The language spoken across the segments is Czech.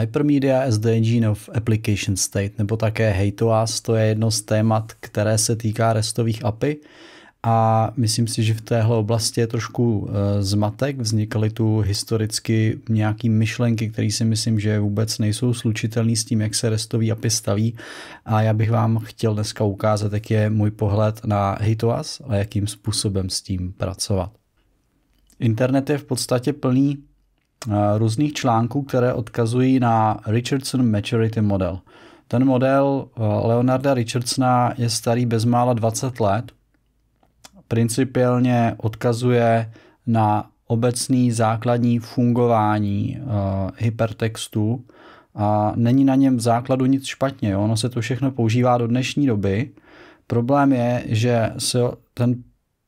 Hypermedia as the Engine no, of Application State, nebo také HateOS, to je jedno z témat, které se týká restových API a myslím si, že v téhle oblasti je trošku eh, zmatek, vznikaly tu historicky nějaký myšlenky, které si myslím, že vůbec nejsou slučitelné s tím, jak se restový API staví a já bych vám chtěl dneska ukázat, jak je můj pohled na HateOS a jakým způsobem s tím pracovat. Internet je v podstatě plný Eh, různých článků, které odkazují na Richardson Maturity Model. Ten model eh, Leonarda Richardsona je starý bezmála 20 let. Principiálně odkazuje na obecný základní fungování uh, hypertextu a není na něm v základu nic špatně. Jo? Ono se to všechno používá do dnešní doby. Problém je, že se ten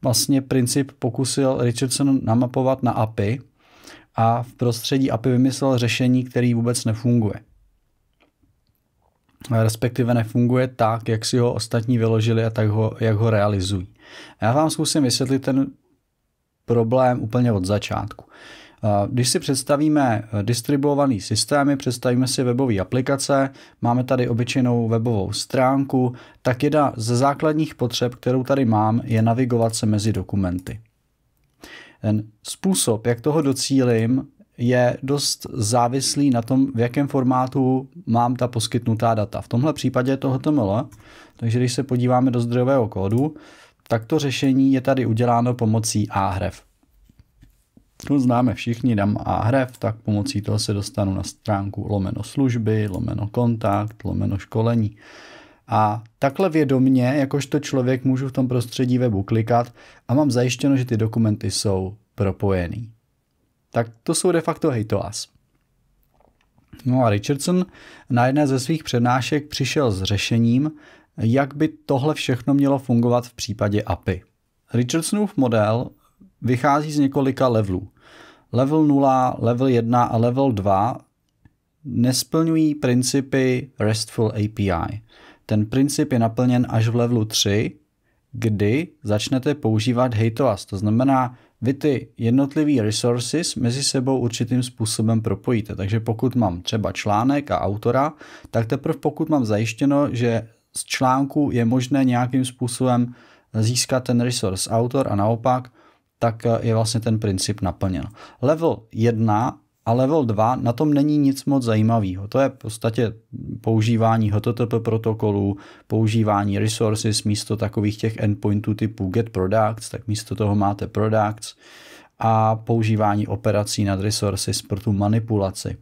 vlastně princip pokusil Richardson namapovat na API, a v prostředí API vymyslel řešení, který vůbec nefunguje. Respektive nefunguje tak, jak si ho ostatní vyložili a tak ho, jak ho realizují. Já vám zkusím vysvětlit ten problém úplně od začátku. Když si představíme eh, distribuované systémy, představíme si webové aplikace, máme tady obyčejnou webovou stránku, tak jedna ze základních potřeb, kterou tady mám, je navigovat se mezi dokumenty ten způsob, jak toho docílim, je dost závislý na tom, v jakém formátu mám ta poskytnutá data. V tomhle případě je to HTML, takže když se podíváme do zdrojového kódu, tak to řešení je tady uděláno pomocí ahref. To známe všichni, dám ahref, tak pomocí toho se dostanu na stránku lomeno služby, lomeno kontakt, lomeno školení. A takhle vědomně, jakožto člověk, můžu v tom prostředí webu klikat a mám zajištěno, že ty dokumenty jsou propojený. Tak to jsou de facto hejtoas. No a Richardson na jedné ze svých přednášek přišel s řešením, jak by tohle všechno mělo fungovat v případě API. Richardsonův model vychází z několika levelů. Level 0, level 1 a level 2 nesplňují principy RESTful API. Ten princip je naplněn až v levelu 3, kdy začnete používat hejtoas. To znamená, vy ty jednotlivý resources mezi sebou určitým způsobem propojíte. Takže pokud mám třeba článek a autora, tak teprve pokud mám zajištěno, že z článku je možné nějakým způsobem získat ten resource autor a naopak, tak eh, je vlastně ten princip naplněn. Level 1 a level 2 na tom není nic moc zajímavého. To je v podstatě používání HTTP protokolů, používání resources místo takových těch endpointů typu get products, tak místo toho máte products a používání operací nad resources pro tu manipulaci.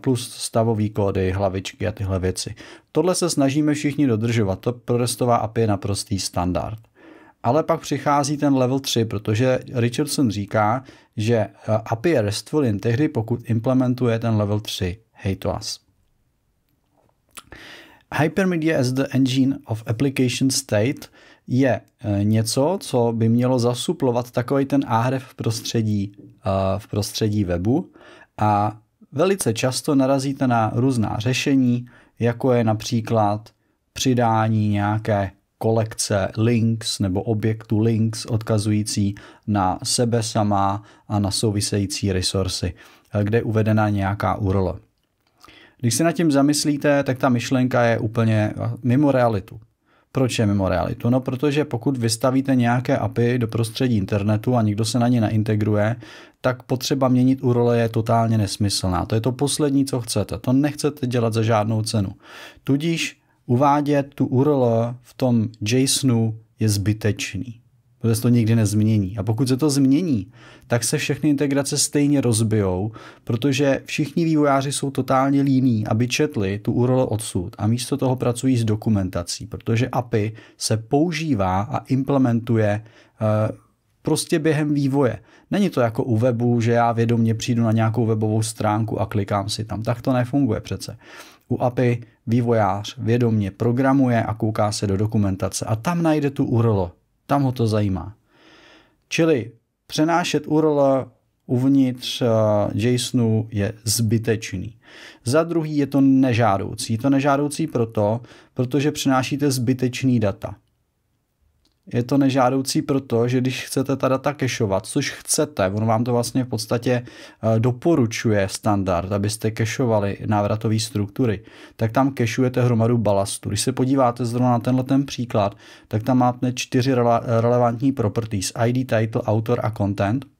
Plus stavový kódy, hlavičky a tyhle věci. Tohle se snažíme všichni dodržovat. To pro RESTová API je naprostý standard. Ale pak přichází ten level 3, protože Richardson říká, že eh, API je RESTful jen tehdy, pokud implementuje ten level 3 HATOAS. Hypermedia as the engine of application state je eh, něco, co by mělo zasuplovat takový ten áhrev v prostředí, eh, v prostředí webu a velice často narazíte na různá řešení, jako je například přidání nějaké kolekce links nebo objektu links odkazující na sebe sama a na související resursy, eh, kde je uvedena nějaká URL. Když se nad tím zamyslíte, tak ta myšlenka je úplně eh, mimo realitu. Proč je mimo realitu? No, protože pokud vystavíte nějaké API do prostředí internetu a nikdo se na ně neintegruje, tak potřeba měnit URL je totálně nesmyslná. To je to poslední, co chcete. To nechcete dělat za žádnou cenu. Tudíž uvádět tu URL v tom JSONu je zbytečný. Protože se to nikdy nezmění. A pokud se to změní, tak se všechny integrace stejně rozbijou, protože všichni vývojáři jsou totálně líní, aby četli tu URL odsud a místo toho pracují s dokumentací, protože API se používá a implementuje eh, prostě během vývoje. Není to jako u webu, že já vědomě přijdu na nějakou webovou stránku a klikám si tam. Tak to nefunguje přece. U API vývojář vědomně programuje a kouká se do dokumentace a tam najde tu URL. Tam ho to zajímá. Čili přenášet URL uvnitř eh, JSONu je zbytečný. Za druhý je to nežádoucí. Je to nežádoucí proto, protože přenášíte zbytečný data. Je to nežádoucí proto, že když chcete ta data kešovat, což chcete, on vám to vlastně v podstatě eh, doporučuje standard, abyste kešovali návratové struktury, tak tam kešujete hromadu balastu. Když se podíváte zrovna na tenhle ten příklad, tak tam máte čtyři rele relevantní properties, ID, title, autor a content –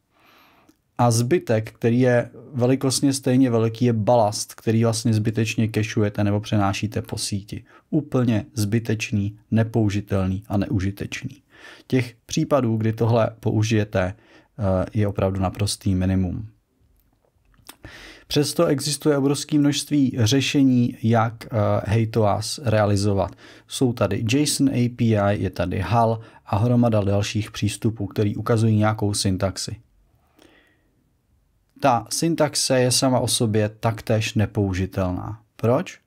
a zbytek, který je velikostně stejně velký, je balast, který vlastně zbytečně kešujete nebo přenášíte po síti. Úplně zbytečný, nepoužitelný a neužitečný. Těch případů, kdy tohle použijete, eh, je opravdu naprostý minimum. Přesto existuje obrovské množství řešení, jak eh, HeyToAs realizovat. Jsou tady JSON API, je tady HAL a hromada dalších přístupů, který ukazují nějakou syntaxi. Ta syntaxe je sama o sobě taktéž nepoužitelná. Proč?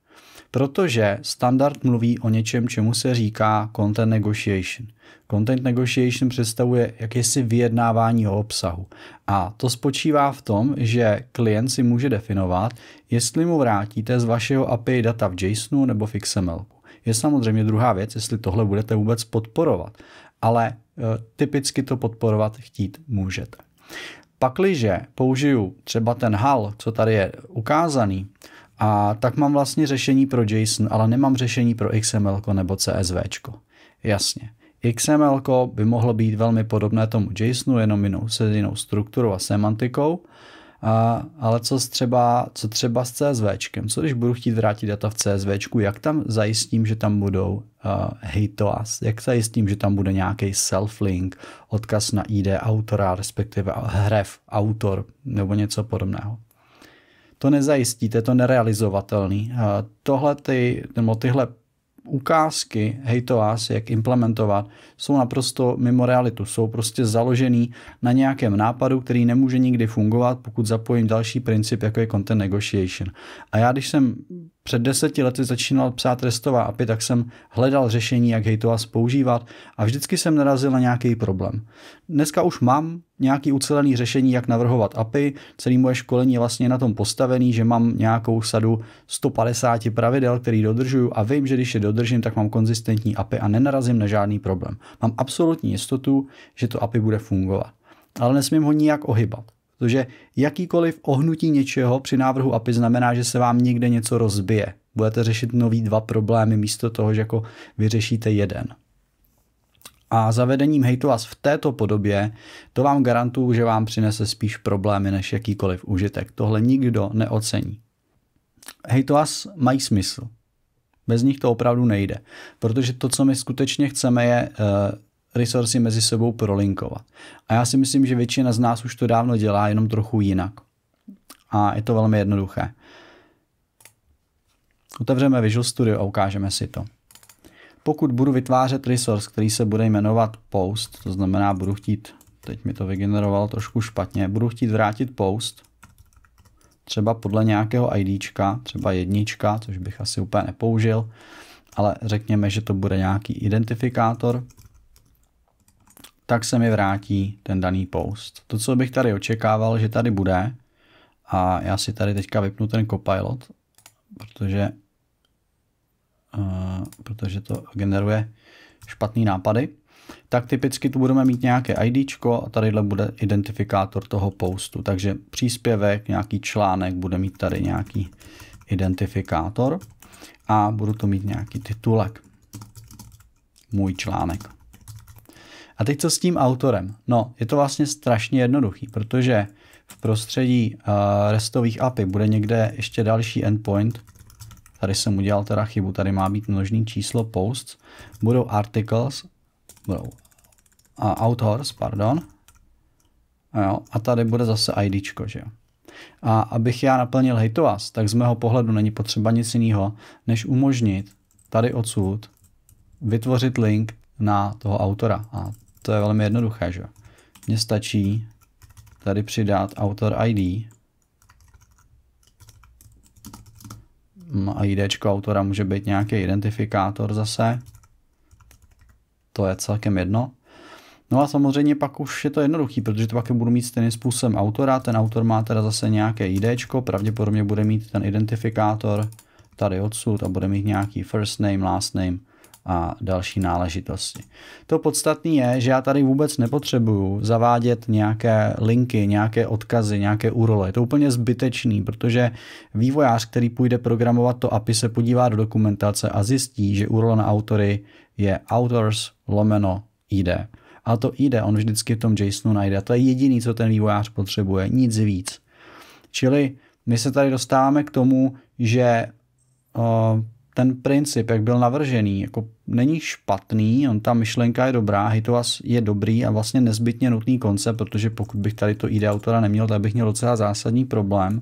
Protože standard mluví o něčem, čemu se říká content negotiation. Content negotiation představuje jakési vyjednávání o obsahu. A to spočívá v tom, že klient si může definovat, jestli mu vrátíte z vašeho API data v JSONu nebo v XML. Je samozřejmě druhá věc, jestli tohle budete vůbec podporovat, ale e, typicky to podporovat chtít můžete. Pakliže použiju třeba ten hal, co tady je ukázaný, a tak mám vlastně řešení pro JSON, ale nemám řešení pro XML nebo CSV. Jasně. XML by mohlo být velmi podobné tomu JSONu, jenom jinou, se jinou strukturou a semantikou, a, ale co třeba, co třeba s CSVčkem? Co když budu chtít vrátit data v CSVčku, jak tam zajistím, že tam budou uh, hejtoas? Jak zajistím, že tam bude nějaký self-link, odkaz na ID autora, respektive hrev, autor nebo něco podobného? To nezajistíte, to nerealizovatelný. Uh, tohle ty, nebo tyhle ukázky Hate Us, jak implementovat, jsou naprosto mimo realitu. Jsou prostě založený na nějakém nápadu, který nemůže nikdy fungovat, pokud zapojím další princip, jako je content negotiation. A já, když jsem před deseti lety začínal psát restová API, tak jsem hledal řešení, jak Hejtoas používat a vždycky jsem narazil na nějaký problém. Dneska už mám nějaký ucelený řešení, jak navrhovat API, celý moje školení je vlastně na tom postavený, že mám nějakou sadu 150 pravidel, který dodržuju a vím, že když je dodržím, tak mám konzistentní API a nenarazím na žádný problém. Mám absolutní jistotu, že to API bude fungovat. Ale nesmím ho nijak ohybat. Protože jakýkoliv ohnutí něčeho při návrhu API znamená, že se vám někde něco rozbije. Budete řešit nový dva problémy místo toho, že jako vyřešíte jeden. A zavedením vás v této podobě, to vám garantuju, že vám přinese spíš problémy než jakýkoliv užitek. Tohle nikdo neocení. vás mají smysl. Bez nich to opravdu nejde. Protože to, co my skutečně chceme, je eh, resursy mezi sebou prolinkovat. A já si myslím, že většina z nás už to dávno dělá, jenom trochu jinak. A je to velmi jednoduché. Otevřeme Visual Studio a ukážeme si to. Pokud budu vytvářet resource, který se bude jmenovat post, to znamená budu chtít, teď mi to vygenerovalo trošku špatně, budu chtít vrátit post, třeba podle nějakého IDčka, třeba jednička, což bych asi úplně nepoužil, ale řekněme, že to bude nějaký identifikátor, tak se mi vrátí ten daný post. To, co bych tady očekával, že tady bude, a já si tady teďka vypnu ten copilot, protože, uh, protože to generuje špatný nápady, tak typicky tu budeme mít nějaké ID a tadyhle bude identifikátor toho postu. Takže příspěvek, nějaký článek bude mít tady nějaký identifikátor a budu to mít nějaký titulek. Můj článek. A teď co s tím autorem? No, je to vlastně strašně jednoduchý, protože v prostředí uh, restových API bude někde ještě další endpoint. Tady jsem udělal teda chybu, tady má být množný číslo posts. Budou articles, budou uh, authors, pardon. A, jo, a tady bude zase IDčko, že jo. A abych já naplnil hejtovás, tak z mého pohledu není potřeba nic jiného, než umožnit tady odsud vytvořit link na toho autora. A to je velmi jednoduché, že Mně stačí tady přidat autor ID. Mm, ID autora může být nějaký identifikátor zase. To je celkem jedno. No a samozřejmě pak už je to jednoduchý, protože to pak budu mít stejným způsobem autora. Ten autor má teda zase nějaké ID, pravděpodobně bude mít ten identifikátor tady odsud a bude mít nějaký first name, last name a další náležitosti. To podstatné je, že já tady vůbec nepotřebuju zavádět nějaké linky, nějaké odkazy, nějaké URL. Je to úplně zbytečný, protože vývojář, který půjde programovat to API, se podívá do dokumentace a zjistí, že URL na autory je authors lomeno ID. A to ID on vždycky v tom JSONu najde. A to je jediný, co ten vývojář potřebuje, nic víc. Čili my se tady dostáváme k tomu, že uh, ten princip, jak byl navržený, jako není špatný, on ta myšlenka je dobrá, Hitovas je dobrý a vlastně nezbytně nutný koncept, protože pokud bych tady to ID autora neměl, tak bych měl docela zásadní problém.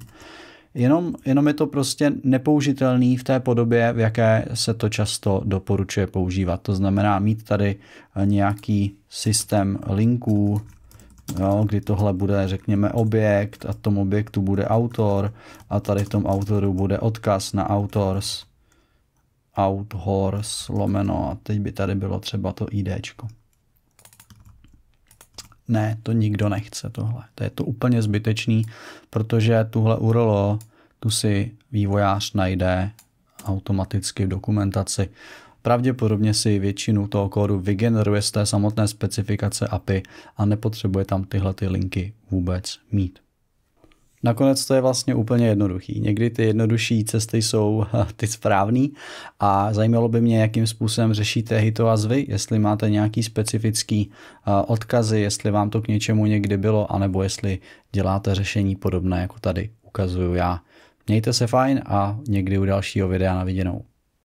Jenom, jenom je to prostě nepoužitelný v té podobě, v jaké se to často doporučuje používat. To znamená mít tady eh, nějaký systém linků, jo, kdy tohle bude, řekněme, objekt a v tom objektu bude autor a tady v tom autoru bude odkaz na autors out horse lomeno a teď by tady bylo třeba to IDčko. Ne, to nikdo nechce tohle. To je to úplně zbytečný, protože tuhle URL tu si vývojář najde automaticky v dokumentaci. Pravděpodobně si většinu toho kódu vygeneruje z té samotné specifikace API a nepotřebuje tam tyhle ty linky vůbec mít. Nakonec to je vlastně úplně jednoduchý. Někdy ty jednodušší cesty jsou ty správný a zajímalo by mě, jakým způsobem řešíte a zvy. jestli máte nějaký specifický odkazy, jestli vám to k něčemu někdy bylo, anebo jestli děláte řešení podobné, jako tady ukazuju já. Mějte se fajn a někdy u dalšího videa na viděnou.